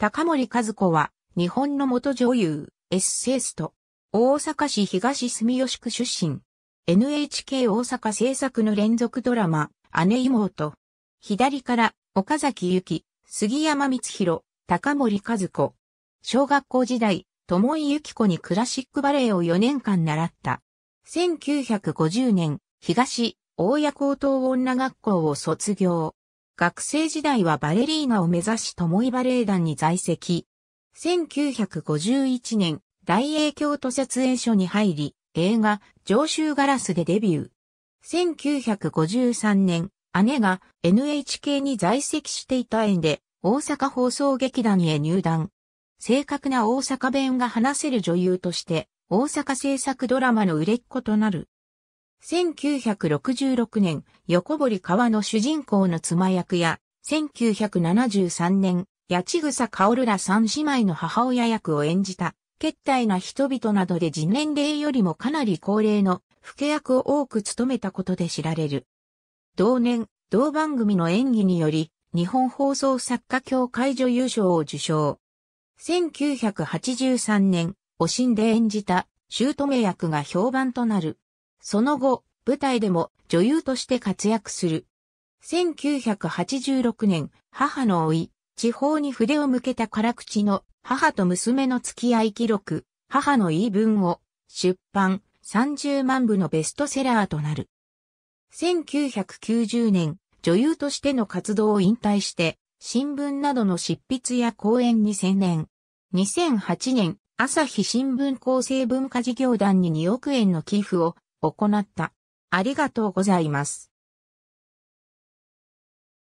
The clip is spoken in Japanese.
高森和子は、日本の元女優、エッセイスト、大阪市東住吉区出身、NHK 大阪制作の連続ドラマ、姉妹、左から、岡崎ゆき、杉山光弘、高森和子、小学校時代、友井ゆき子にクラシックバレエを4年間習った。1950年、東、大谷高等女学校を卒業。学生時代はバレリーナを目指し共井バレエ団に在籍。1951年、大英京都設営所に入り、映画、上州ガラスでデビュー。1953年、姉が NHK に在籍していた縁で、大阪放送劇団へ入団。正確な大阪弁が話せる女優として、大阪制作ドラマの売れっ子となる。1966年、横堀川の主人公の妻役や、1973年、八千草薫ら三姉妹の母親役を演じた、決体な人々などで自年齢よりもかなり高齢の、不け役を多く務めたことで知られる。同年、同番組の演技により、日本放送作家協会女優賞を受賞。1983年、おしんで演じた、姑役が評判となる。その後、舞台でも女優として活躍する。1986年、母の老い、地方に筆を向けた辛口の母と娘の付き合い記録、母の言い分を出版30万部のベストセラーとなる。1990年、女優としての活動を引退して、新聞などの執筆や講演に専念。2008年、朝日新聞厚生文化事業団に2億円の寄付を行った。ありがとうございます。